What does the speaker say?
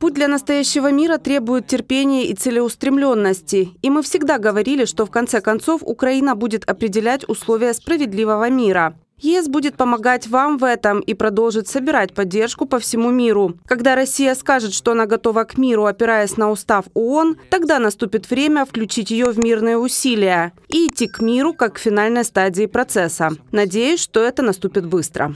Путь для настоящего мира требует терпения и целеустремленности. И мы всегда говорили, что в конце концов Украина будет определять условия справедливого мира. ЕС будет помогать вам в этом и продолжит собирать поддержку по всему миру. Когда Россия скажет, что она готова к миру, опираясь на устав ООН, тогда наступит время включить ее в мирные усилия и идти к миру как к финальной стадии процесса. Надеюсь, что это наступит быстро.